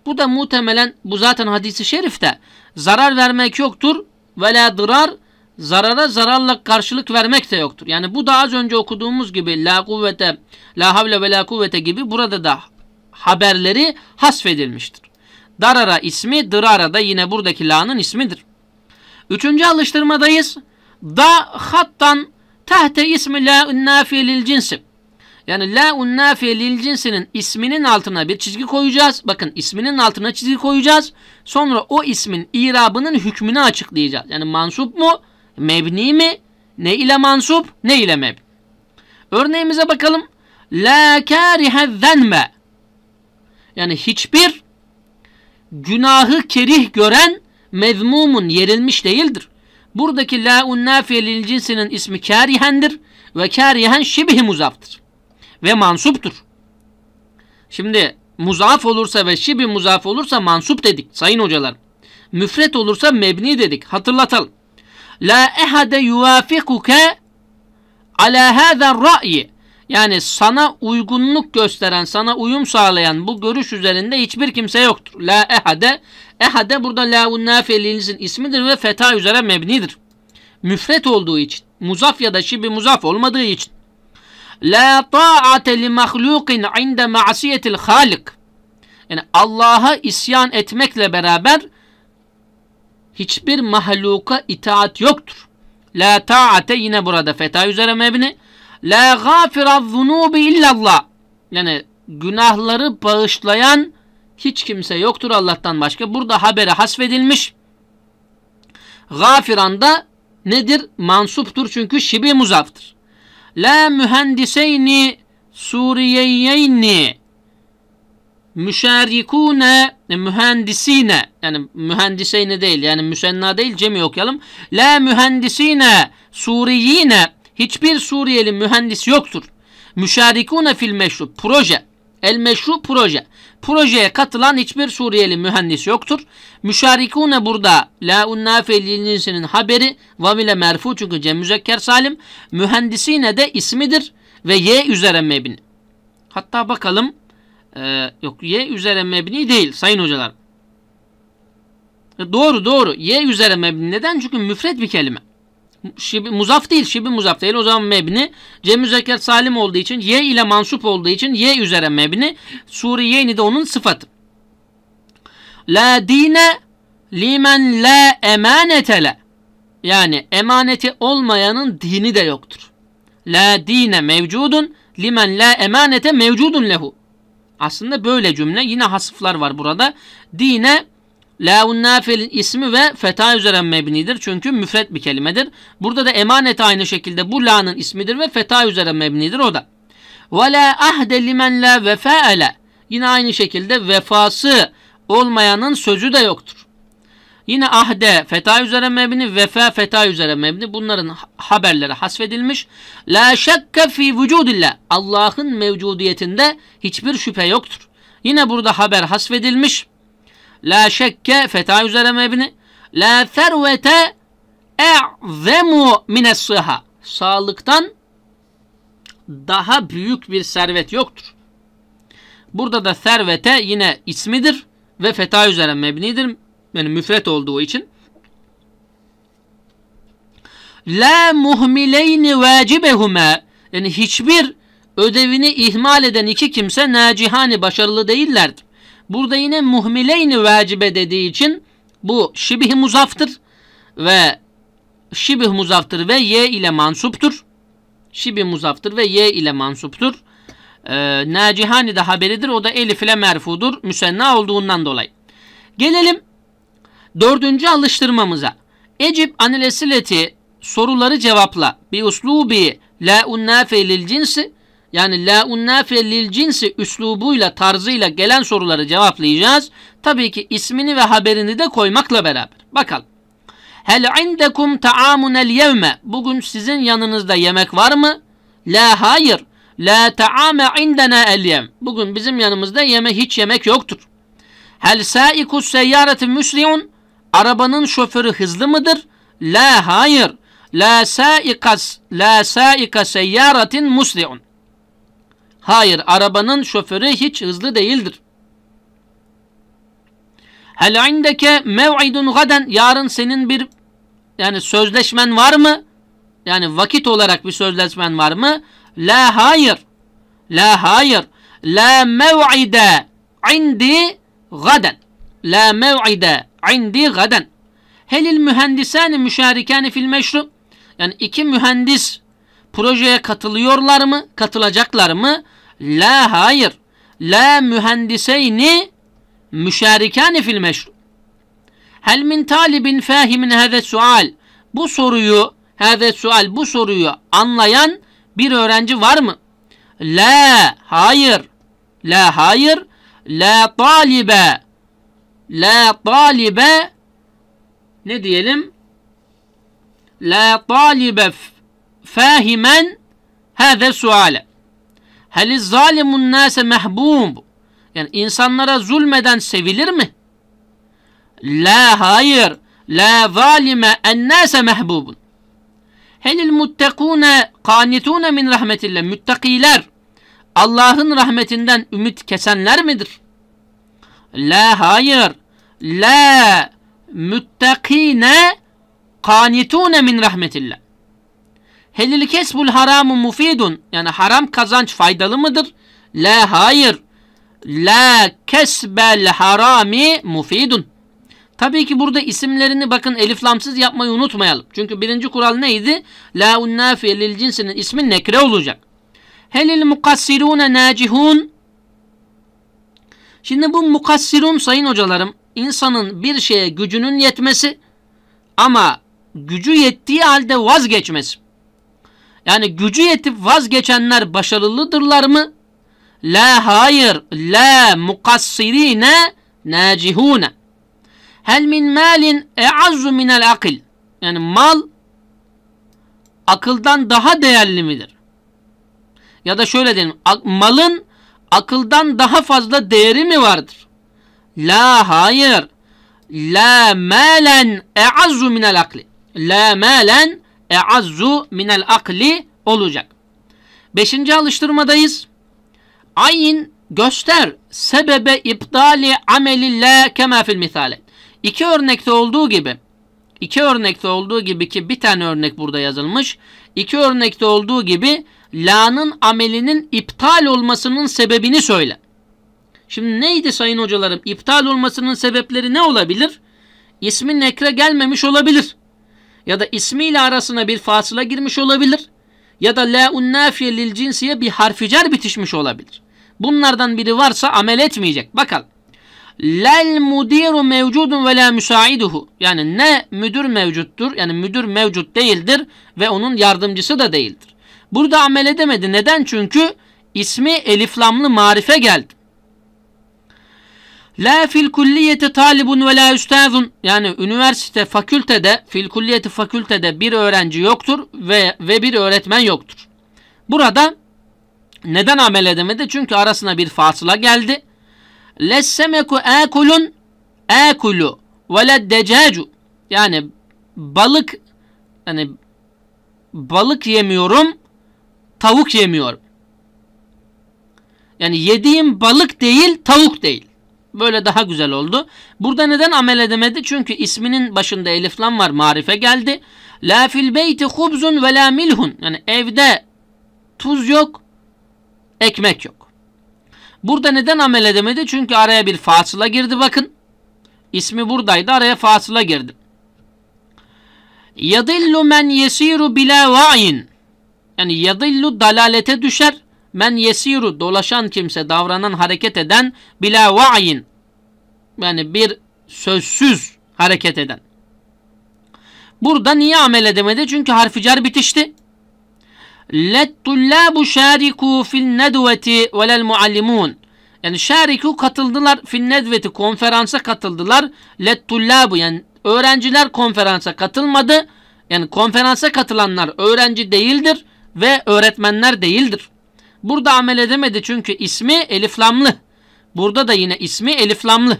Speaker 1: Bu da muhtemelen bu zaten hadisi şerifte. Zarar vermek yoktur. Ve la dırar zarara zararla karşılık vermek de yoktur. Yani bu da az önce okuduğumuz gibi la kuvvete la havle ve la kuvvete gibi burada da haberleri hasfedilmiştir. Darara ismi, dırara da yine buradaki la'nın ismidir. Üçüncü alıştırmadayız. Da hattan tehte ismi la'un nafi lil cinsi. Yani la'un nafi lil cinsinin isminin altına bir çizgi koyacağız. Bakın isminin altına çizgi koyacağız. Sonra o ismin irabının hükmünü açıklayacağız. Yani mansup mu? Mebni mi? Ne ile mansup? Ne ile meb? Örneğimize bakalım. La karihe zenme. Yani hiçbir günahı kerih gören mezmumun yerilmiş değildir. Buradaki la nafiye lil cinsinin ismi karihendir ve karihen şibih muzaftır ve mansuptur. Şimdi muzaf olursa ve şibih muzaf olursa mansup dedik sayın hocalar. Müfret olursa mebni dedik. Hatırlatalım. La ehade yuvafiquke ala hâzen ra'yi yani sana uygunluk gösteren, sana uyum sağlayan bu görüş üzerinde hiçbir kimse yoktur. La ehade. Ehade burada la nafelinizin ismidir ve feta üzere mebnidir. Müfret olduğu için. Muzaf ya da şibi muzaf olmadığı için. La ta'ate li mahlukin inde ma'siyetil halik. Yani Allah'a isyan etmekle beraber hiçbir mahluka itaat yoktur. La ta'ate yine burada feta üzere mebni. La gâfiraz zunubi illallah. Yani günahları bağışlayan hiç kimse yoktur Allah'tan başka. Burada habere hasfedilmiş. Gafiran da nedir? Mansuptur çünkü şibi muzaftır. La mühendiseyni suriyeyni müşerikune mühendisine yani mühendiseyni değil yani müsenna değil cemi okuyalım. La mühendisine suriyine Hiçbir Suriyeli mühendis yoktur. Müşarikune fil meşru proje. El meşru proje. Projeye katılan hiçbir Suriyeli mühendis yoktur. Müşarikune burada la unnafe lilcinsinin haberi vavile merfu çünkü cem müzekker salim. Mühendisine de ismidir ve y üzere mebni. Hatta bakalım ee, yok y üzere mebni değil sayın hocalar. E, doğru doğru. Y üzere mebni. Neden? Çünkü müfret bir kelime şibi, muzaf değil. Şibi muzaf değil. O zaman mebni. Cem müzekker salim olduğu için ye ile mansup olduğu için ye üzere mebni. Suriyeyni de onun sıfatı. La dine limen la emanetele. Yani emaneti olmayanın dini de yoktur. La dine mevcudun limen la emanete mevcudun lehu. Aslında böyle cümle. Yine hasıflar var burada. Dine Laun nafil ismi ve feta üzere mebnidir. Çünkü müfret bir kelimedir. Burada da emanet aynı şekilde bu la'nın ismidir ve feta üzere mebnidir o da. Ve la ahde limen la vefaele. Yine aynı şekilde vefası olmayanın sözü de yoktur. Yine ahde feta üzere mebni, vefa feta üzere mebni. Bunların haberleri hasfedilmiş. La şakke fi vücudillah. Allah'ın mevcudiyetinde hiçbir şüphe yoktur. Yine burada haber hasfedilmiş. La şekke feta üzere mebni. La servete e'zemu mines sıha. Sağlıktan daha büyük bir servet yoktur. Burada da servete yine ismidir ve feta üzere mebnidir. Yani müfret olduğu için. La muhmileyni vacibehume. Yani hiçbir ödevini ihmal eden iki kimse nacihani başarılı değillerdir. Burada yine muhmileyni vacibe dediği için bu şibih muzaftır ve şibih muzaftır ve ye ile mansuptur. Şibih muzaftır ve ye ile mansuptur. Ee, Nacihani de haberidir. O da elif ile merfudur. Müsenna olduğundan dolayı. Gelelim dördüncü alıştırmamıza. Ecib anilesileti soruları cevapla. Bi uslubi la unnafe lil cinsi yani laun nafiye lil cinsi üslubuyla tarzıyla gelen soruları cevaplayacağız. Tabii ki ismini ve haberini de koymakla beraber. Bakalım. Hel indekum taamun el yevme. Bugün sizin yanınızda yemek var mı? La hayır. La ta'ame indena el yem. Bugün bizim yanımızda yeme hiç yemek yoktur. Hel saikus seyyareti müsriun. Arabanın şoförü hızlı mıdır? La hayır. La saikas la saika seyyaratin musriun. Hayır, arabanın şoförü hiç hızlı değildir. Hel indeke mev'idun gaden yarın senin bir yani sözleşmen var mı? Yani vakit olarak bir sözleşmen var mı? La hayır. La hayır. La mev'ide indi gaden. La mev'ide indi gaden. Helil mühendisani müşarikani fil meşru. Yani iki mühendis projeye katılıyorlar mı? Katılacaklar mı? La hayır. La mühendiseyni müşerikane fil meşru. Hel min talibin fahimin hâze sual. Bu soruyu, hâze sual bu soruyu anlayan bir öğrenci var mı? La hayır. La hayır. La talibe. La talibe ne diyelim? La talibe fahimen hâze suale. Heli zalimun nâse mehbûm. Yani insanlara zulmeden sevilir mi? La hayır. La zalime ennâse mehbubun. Helil muttekûne kanitûne min rahmetillah. Müttakiler Allah'ın rahmetinden ümit kesenler midir? La hayır. La müttekine kanitûne min rahmetillah. Helil kesbul haramu mufidun. Yani haram kazanç faydalı mıdır? La hayır. La kesbel harami mufidun. Tabii ki burada isimlerini bakın eliflamsız yapmayı unutmayalım. Çünkü birinci kural neydi? La unnafi lil cinsinin ismi nekre olacak. Helil mukassirune nacihun. Şimdi bu mukassirun sayın hocalarım insanın bir şeye gücünün yetmesi ama gücü yettiği halde vazgeçmesi. Yani gücü yetip vazgeçenler başarılıdırlar mı? La hayır. La mukassirine nacihune. Hel min malin e'azzu minel akil. Yani mal akıldan daha değerli midir? Ya da şöyle diyelim. Malın akıldan daha fazla değeri mi vardır? La hayır. La malen e'azzu minel akli. La malen e'azzu minel akli olacak. Beşinci alıştırmadayız. Ayin göster sebebe iptali amelillah kema fil misale. İki örnekte olduğu gibi iki örnekte olduğu gibi ki bir tane örnek burada yazılmış. İki örnekte olduğu gibi la'nın amelinin iptal olmasının sebebini söyle. Şimdi neydi sayın hocalarım? İptal olmasının sebepleri ne olabilir? İsmin nekre gelmemiş olabilir ya da ismiyle arasına bir fasıla girmiş olabilir ya da le'un nafiye lil cinsiye bir harficer bitişmiş olabilir. Bunlardan biri varsa amel etmeyecek. Bakalım. Lel mudiru mevcudun ve la müsaiduhu. Yani ne müdür mevcuttur yani müdür mevcut değildir ve onun yardımcısı da değildir. Burada amel edemedi. Neden? Çünkü ismi eliflamlı marife geldi. La fil kulliyeti talibun ve la üstazun. Yani üniversite fakültede, fil kulliyeti fakültede bir öğrenci yoktur ve, ve bir öğretmen yoktur. Burada neden amel edemedi? Çünkü arasına bir fasıla geldi. Lessemeku akulun akulu ve leddecacu. Yani balık yani balık yemiyorum, tavuk yemiyorum. Yani yediğim balık değil, tavuk değil. Böyle daha güzel oldu. Burada neden amel edemedi? Çünkü isminin başında eliflam var. Marife geldi. La fil beyti hubzun ve la milhun. Yani evde tuz yok, ekmek yok. Burada neden amel edemedi? Çünkü araya bir fasıla girdi bakın. İsmi buradaydı araya fasıla girdi. Yadillu men yesiru bila va'in. Yani yadillu dalalete düşer. Men yesiru dolaşan kimse, davranan, hareket eden bila va'yin. Yani bir sözsüz hareket eden. Burada niye amel edemedi? Çünkü harfi cer bitişti. Lettullabu şariku fil nedveti velel muallimun. Yani şariku katıldılar fil nedveti konferansa katıldılar. Lettullabu yani öğrenciler konferansa katılmadı. Yani konferansa katılanlar öğrenci değildir ve öğretmenler değildir. Burada amel edemedi çünkü ismi eliflamlı. Burada da yine ismi eliflamlı.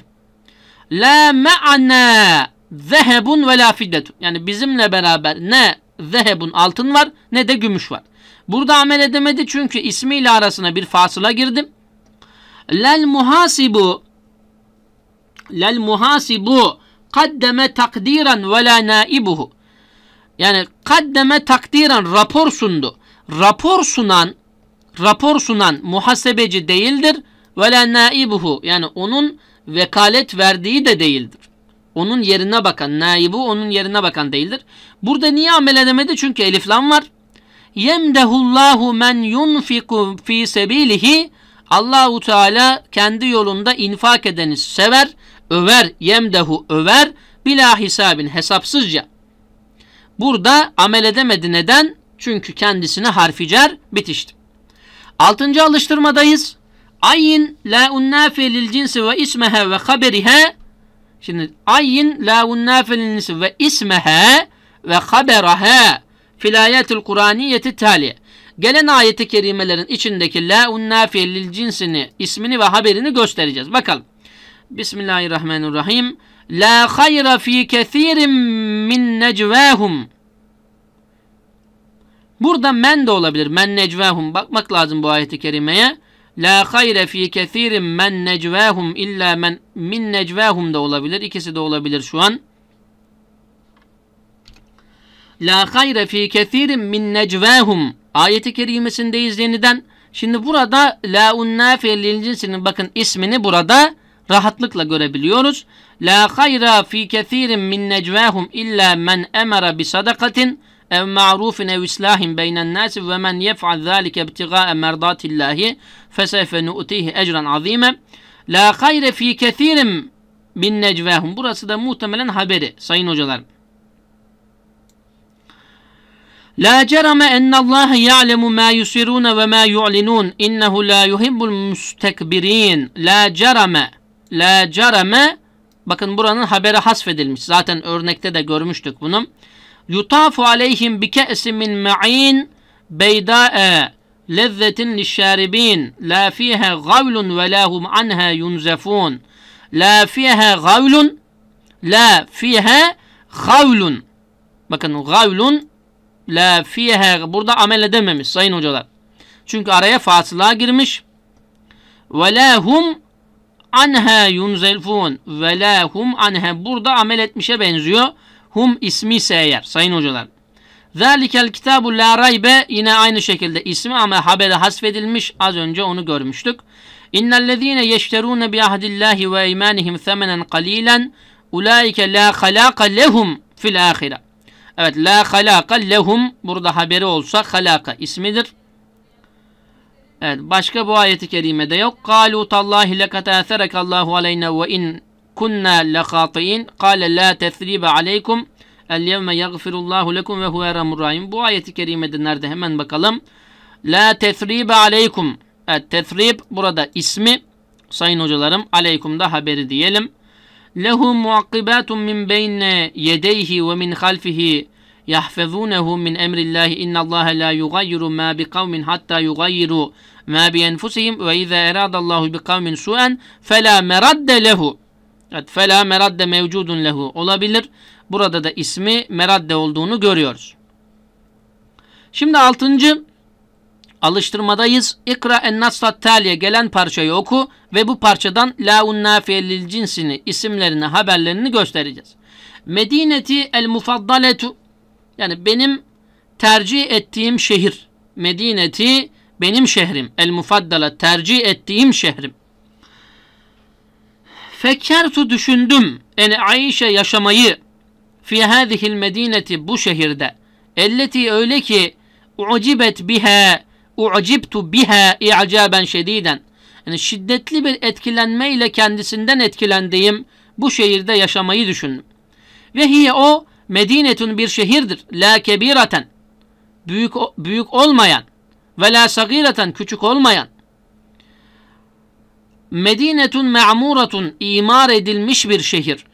Speaker 1: La me'ana zehebun ve la fiddetun. Yani bizimle beraber ne zehebun altın var ne de gümüş var. Burada amel edemedi çünkü ismiyle arasına bir fasıla girdim. Lel muhasibu lel muhasibu kaddeme takdiran ve la naibuhu. Yani kaddeme takdiran rapor sundu. Rapor sunan rapor sunan muhasebeci değildir. Ve la naibuhu yani onun vekalet verdiği de değildir. Onun yerine bakan, naibu onun yerine bakan değildir. Burada niye amel edemedi? Çünkü elif lam var. Yemdehullahu men yunfiku fi sebilihi Allahu Teala kendi yolunda infak edeni sever, över, yemdehu över bila hisabin hesapsızca. Burada amel edemedi neden? Çünkü kendisine harficer bitişti. Altıncı alıştırmadayız. Ayin la unnafe lil cinsi ve ismehe ve haberihe. Şimdi ayin la unnafe lil cinsi ve ismehe ve haberahe filayetil Kur'aniyeti tali. Gelen ayeti kerimelerin içindeki la unnafe lil cinsini, ismini ve haberini göstereceğiz. Bakalım. Bismillahirrahmanirrahim. La hayra fi kethirin min necvahum Burada men de olabilir. Men necvehum Bakmak lazım bu ayeti kerimeye. La hayre fi kethirin men necvehum illa men min necvehum da olabilir. İkisi de olabilir şu an. La hayre fi kethirin min necvehum Ayeti kerimesindeyiz yeniden. Şimdi burada la unnafiye lil cinsinin bakın ismini burada rahatlıkla görebiliyoruz. La hayra fi kethirin min necvehum illa men emara bi sadakatin ev ma'rufin ev islahin beynen nasi ve men yef'al zâlike ibtigâe merdâtillâhi feseyfe nu'tihi ecran azîme la hayre fi kethirim bin necvehum. Burası da muhtemelen haberi sayın hocalar. La cerame ennallaha ya'lemu ma yusiruna ve ma yu'linun. İnnehu la yuhibbul mustekbirin. La cerame. La cerame. Bakın buranın haberi hasfedilmiş. Zaten örnekte de görmüştük bunu yutafu aleyhim bi ke'sin min ma'in beyda'e lezzetin lişşaribin la fiha gavlun ve lahum anha yunzefun la fiha gavlun la fiha gavlun bakın gavlun la fiha burada amel edememiş sayın hocalar çünkü araya fasıla girmiş ve lahum anha yunzefun ve lahum anha burada amel etmişe benziyor Hum ismi ise eğer sayın hocalar. Zalikel kitabu la raybe yine aynı şekilde ismi ama habere hasfedilmiş. Az önce onu görmüştük. İnnellezîne yeşterûne bi ahdillâhi ve imanihim semenen kalîlen ulaike la halâka lehum fil âhire. Evet la halâka lehum burada haberi olsa halâka ismidir. Evet başka bu ayeti kerimede yok. Kâlû tallâhi lekatâserek Allahu aleyne ve in kunna lekati'in kâle la tesribe aleykum el yevme yagfirullahu lekum ve huve rahim. Bu ayeti kerimede nerede hemen bakalım. La tesribe aleykum. Et tesrib burada ismi sayın hocalarım aleykum da haberi diyelim. Lehu muakkibatun min beyne yedeyhi ve min halfihi yahfazunehu min emrillahi innallaha la yugayyiru ma bi kavmin hatta yugayyiru ma bi enfusihim ve izâ eradallahu bi kavmin su'en fela meradde lehu. Evet, fela meradde mevcudun lehu olabilir. Burada da ismi meradde olduğunu görüyoruz. Şimdi altıncı alıştırmadayız. İkra ennaslat taliye gelen parçayı oku ve bu parçadan laun nafiyelil cinsini, isimlerini, haberlerini göstereceğiz. Medineti el mufaddaletu yani benim tercih ettiğim şehir. Medineti benim şehrim. El mufaddala tercih ettiğim şehrim. Fekertu düşündüm en Ayşe yaşamayı fi hadihil medineti bu şehirde elleti öyle ki ucibet biha ucibtu biha i'caben şediden yani şiddetli bir etkilenme ile kendisinden etkilendiğim bu şehirde yaşamayı düşündüm. Ve hiye o Medinetun bir şehirdir. La kebiraten büyük büyük olmayan ve la sagireten küçük olmayan Medinetun me'muratun imar edilmiş bir şehir.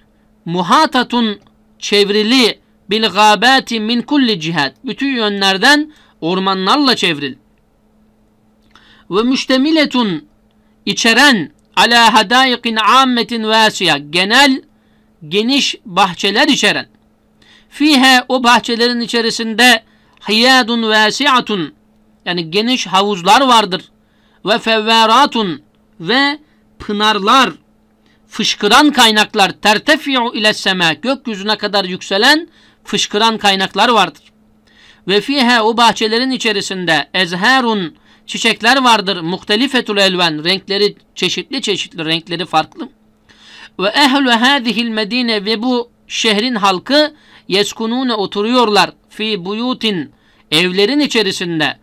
Speaker 1: Muhatatun çevrili bil gabati min kulli cihat. Bütün yönlerden ormanlarla çevril. Ve müştemiletun içeren ala hadaikin ammetin vasiya. Genel geniş bahçeler içeren. Fihe o bahçelerin içerisinde hiyadun vasiatun yani geniş havuzlar vardır. Ve fevveratun ve pınarlar, fışkıran kaynaklar tertefi'u ile seme gökyüzüne kadar yükselen fışkıran kaynaklar vardır. Ve fihe o bahçelerin içerisinde ezherun çiçekler vardır. Muhtelifetul elven renkleri çeşitli çeşitli renkleri farklı. Ve ehlü hadihil medine ve bu şehrin halkı yeskunune oturuyorlar. Fi buyutin evlerin içerisinde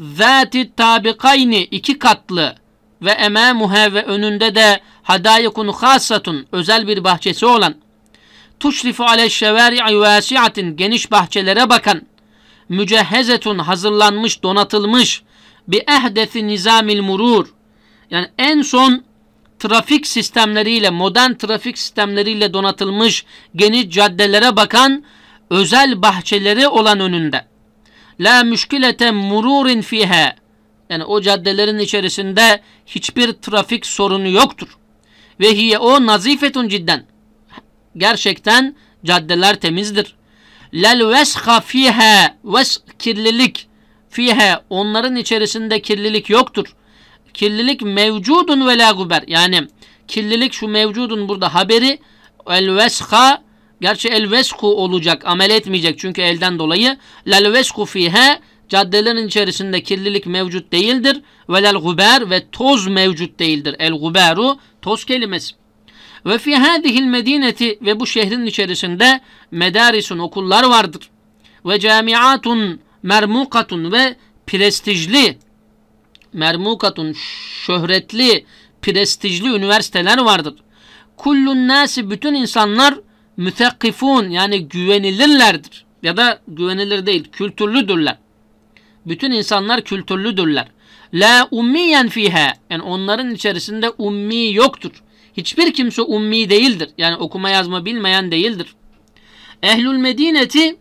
Speaker 1: zati tabikayni iki katlı ve emamuha ve önünde de hadayikun hassatun özel bir bahçesi olan tuşrifu ale şeveri'i geniş bahçelere bakan mücehhezetun hazırlanmış donatılmış bi ehdesi nizamil murur yani en son trafik sistemleriyle modern trafik sistemleriyle donatılmış geniş caddelere bakan özel bahçeleri olan önünde la müşkilete mururin fiha yani o caddelerin içerisinde hiçbir trafik sorunu yoktur. Ve hiye o nazifetun cidden. Gerçekten caddeler temizdir. Lel vesha fiha ves kirlilik fihe onların içerisinde kirlilik yoktur. Kirlilik mevcudun ve la guber. Yani kirlilik şu mevcudun burada haberi el vesha gerçi el vesku olacak amel etmeyecek çünkü elden dolayı lel vesku fihe Caddelerin içerisinde kirlilik mevcut değildir. Velel guber ve toz mevcut değildir. El guberu toz kelimesi. Ve fi hadihil medineti ve bu şehrin içerisinde medarisun okullar vardır. Ve camiatun mermukatun ve prestijli mermukatun şöhretli prestijli üniversiteler vardır. Kullun nasi bütün insanlar mütekkifun yani güvenilirlerdir. Ya da güvenilir değil kültürlüdürler. Bütün insanlar kültürlüdürler. La ummiyen fiha. Yani onların içerisinde ummi yoktur. Hiçbir kimse ummi değildir. Yani okuma yazma bilmeyen değildir. Ehlül Medineti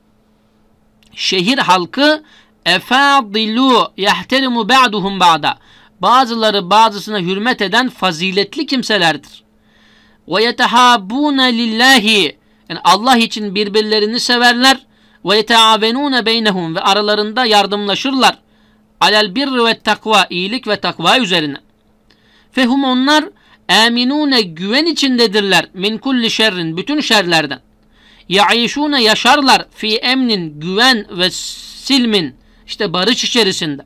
Speaker 1: şehir halkı efadilu yahterimu ba'duhum ba'da. Bazıları bazısına hürmet eden faziletli kimselerdir. Ve yetehabune lillahi. Yani Allah için birbirlerini severler ve yeteavenune beynehum ve aralarında yardımlaşırlar. Alel bir ve takva iyilik ve takva üzerine. Fehum onlar eminune güven içindedirler min kulli şerrin bütün şerlerden. Yaişune yaşarlar fi emnin güven ve silmin işte barış içerisinde.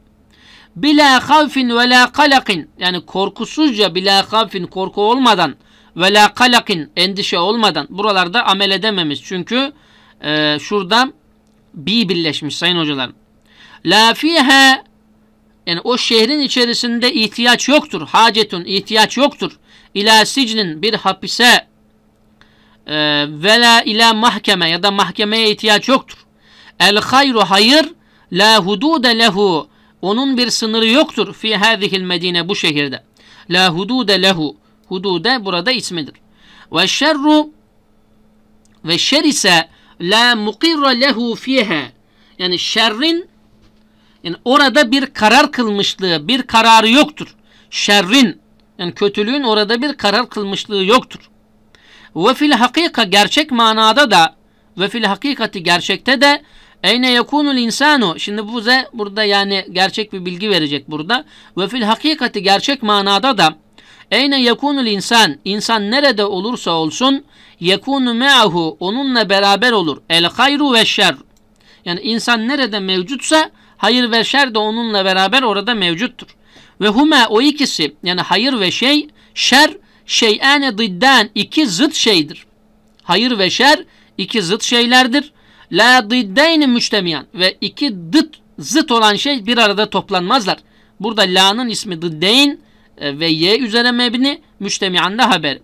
Speaker 1: Bila havfin ve la kalakin yani korkusuzca bila havfin korku olmadan ve la kalakin endişe olmadan buralarda amel edememiş. Çünkü e, şurada bi birleşmiş sayın hocalar. La fiha yani o şehrin içerisinde ihtiyaç yoktur. Hacetun ihtiyaç yoktur. İla sicnin bir hapise e, ve ila mahkeme ya da mahkemeye ihtiyaç yoktur. El hayru hayır la hudude lehu onun bir sınırı yoktur fi hadihil medine bu şehirde. La hudude lehu hudude burada ismidir. Ve şerru ve şer ise la mukirra lehu fiha. Yani şerrin yani orada bir karar kılmışlığı, bir kararı yoktur. Şerrin yani kötülüğün orada bir karar kılmışlığı yoktur. Ve fil hakika gerçek manada da ve fil hakikati gerçekte de Eyne yekunul insanu. Şimdi bu ze burada yani gerçek bir bilgi verecek burada. Ve fil hakikati gerçek manada da Eyne yekunul insan, insan nerede olursa olsun, yekunu me'ahu, onunla beraber olur. El hayru ve şer. Yani insan nerede mevcutsa, hayır ve şer de onunla beraber orada mevcuttur. Ve hume o ikisi, yani hayır ve şey, şer, şey'ane didden, iki zıt şeydir. Hayır ve şer, iki zıt şeylerdir. La diddeyni müştemiyan ve iki dıt, zıt olan şey bir arada toplanmazlar. Burada la'nın ismi diddeyn, e, ve y üzere mebni müştemian da haber.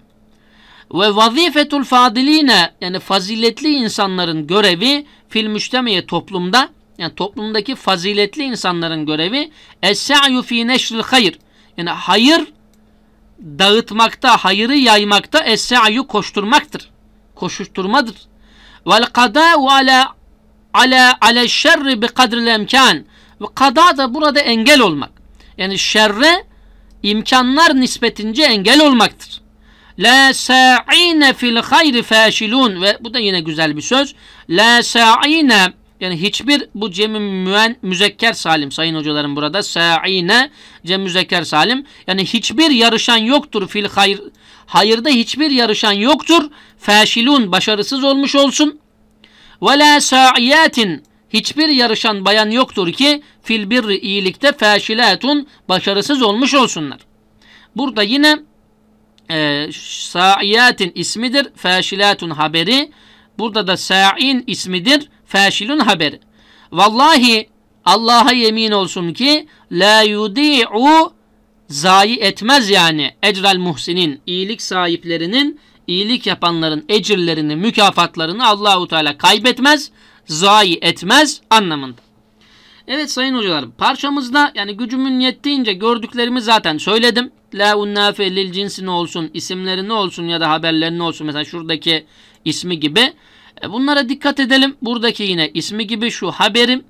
Speaker 1: Ve vazifetul fadiline yani faziletli insanların görevi fil müştemiye toplumda yani toplumdaki faziletli insanların görevi es-sa'yu fi neşril hayır. Yani hayır dağıtmakta, hayırı yaymakta es-sa'yu koşturmaktır. Koşuşturmadır. Vel kada'u ala ala ala şerri bi kadril emkan. Ve kada da burada engel olmak. Yani şerre imkanlar nispetince engel olmaktır. La sa'ine fil hayri fashilun ve bu da yine güzel bir söz. La sa'ine yani hiçbir bu cem müen müzekker salim sayın hocalarım burada sa'ine cem müzekker salim yani hiçbir yarışan yoktur fil hayr hayırda hiçbir yarışan yoktur. fashilun başarısız olmuş olsun. Ve la sa'iyatin hiçbir yarışan bayan yoktur ki fil birri iyilikte feşilatun başarısız olmuş olsunlar. Burada yine e, saiyatin ismidir. Feşilatun haberi. Burada da sa'in ismidir. Feşilun haberi. Vallahi Allah'a yemin olsun ki la yudi'u zayi etmez yani ecrel muhsinin iyilik sahiplerinin iyilik yapanların ecirlerini mükafatlarını Allahu Teala kaybetmez zayi etmez anlamında. Evet sayın hocalar parçamızda yani gücümün yettiğince gördüklerimi zaten söyledim. La unnafe lil cinsi ne olsun isimleri ne olsun ya da haberleri ne olsun mesela şuradaki ismi gibi. E, bunlara dikkat edelim. Buradaki yine ismi gibi şu haberim.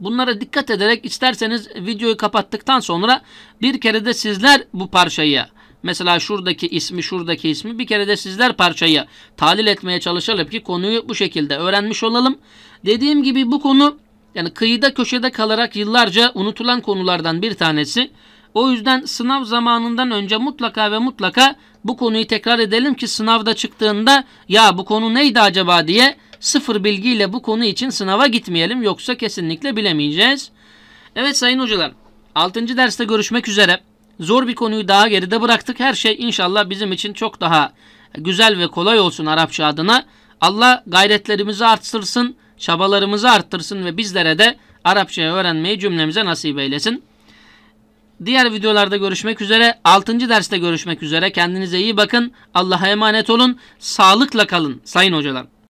Speaker 1: Bunlara dikkat ederek isterseniz videoyu kapattıktan sonra bir kere de sizler bu parçayı Mesela şuradaki ismi, şuradaki ismi bir kere de sizler parçayı talil etmeye çalışalım ki konuyu bu şekilde öğrenmiş olalım. Dediğim gibi bu konu yani kıyıda köşede kalarak yıllarca unutulan konulardan bir tanesi. O yüzden sınav zamanından önce mutlaka ve mutlaka bu konuyu tekrar edelim ki sınavda çıktığında ya bu konu neydi acaba diye sıfır bilgiyle bu konu için sınava gitmeyelim yoksa kesinlikle bilemeyeceğiz. Evet sayın hocalar 6. derste görüşmek üzere. Zor bir konuyu daha geride bıraktık. Her şey inşallah bizim için çok daha güzel ve kolay olsun Arapça adına. Allah gayretlerimizi arttırsın, çabalarımızı arttırsın ve bizlere de Arapçayı öğrenmeyi cümlemize nasip eylesin. Diğer videolarda görüşmek üzere. 6. derste görüşmek üzere. Kendinize iyi bakın. Allah'a emanet olun. Sağlıkla kalın sayın hocalar.